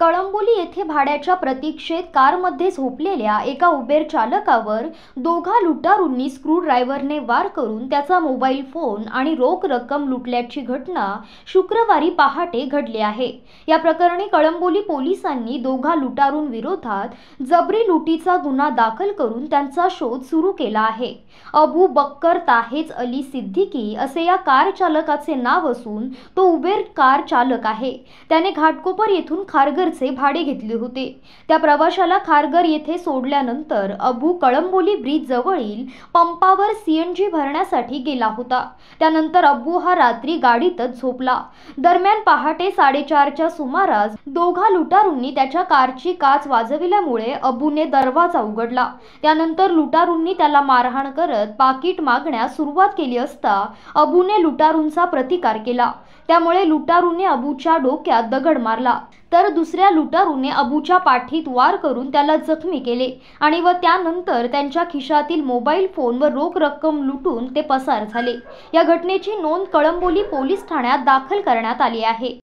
कळंबोली येथे भाड्याच्या प्रतीक्षेत कारमध्ये झोपलेल्या एका उबेर चालकावर दोघा लुटारूंनी स्क्रू ड्रायव्हरने वार करून त्याचा मोबाईल फोन आणि रोख रक्कम लुटल्याची घटना शुक्रवारी पहाटे घडली आहे या प्रकरणी कळंबोली पोलिसांनी दोघा लुटारूंविरोधात जबरी लुटीचा गुन्हा दाखल करून त्यांचा शोध सुरू केला आहे अबू बक्कर ताहेज अली सिद्दीकी असे या कार चालकाचे नाव असून तो उबेर कार चालक आहे त्याने घाटकोपर येथून खारगर खारघरचे भाडे घेतले होते त्या प्रवाशाला खारघर येथे सोडल्यानंतर अबू कळंबोली ब्रिज जवळील पंपावर सीएनजी भरण्यासाठी गेला होता त्यानंतर अबू हा रात्री गाडीतच झोपला दरम्यान पहाटे साडेचारच्या सुमारास दोघा लुटारूंनी त्याच्या कारची काच वाजविल्यामुळे अबूने दरवाजा उघडला त्यानंतर लुटारूंनी त्याला मारहाण करत पाकिट मागण्यास सुरुवात केली असता अबूने लुटारूंचा प्रतिकार केला त्यामुळे लुटारूने अबूच्या डोक्यात दगड मारला तर दुसऱ्या लुटारूने अबूच्या पाठीत वार करून त्याला जखमी केले आणि व त्यानंतर त्यांच्या खिशातील मोबाईल फोन व रोख रक्कम लुटून ते पसार झाले या घटनेची नोंद कळंबोली पोलीस ठाण्यात दाखल करण्यात आली आहे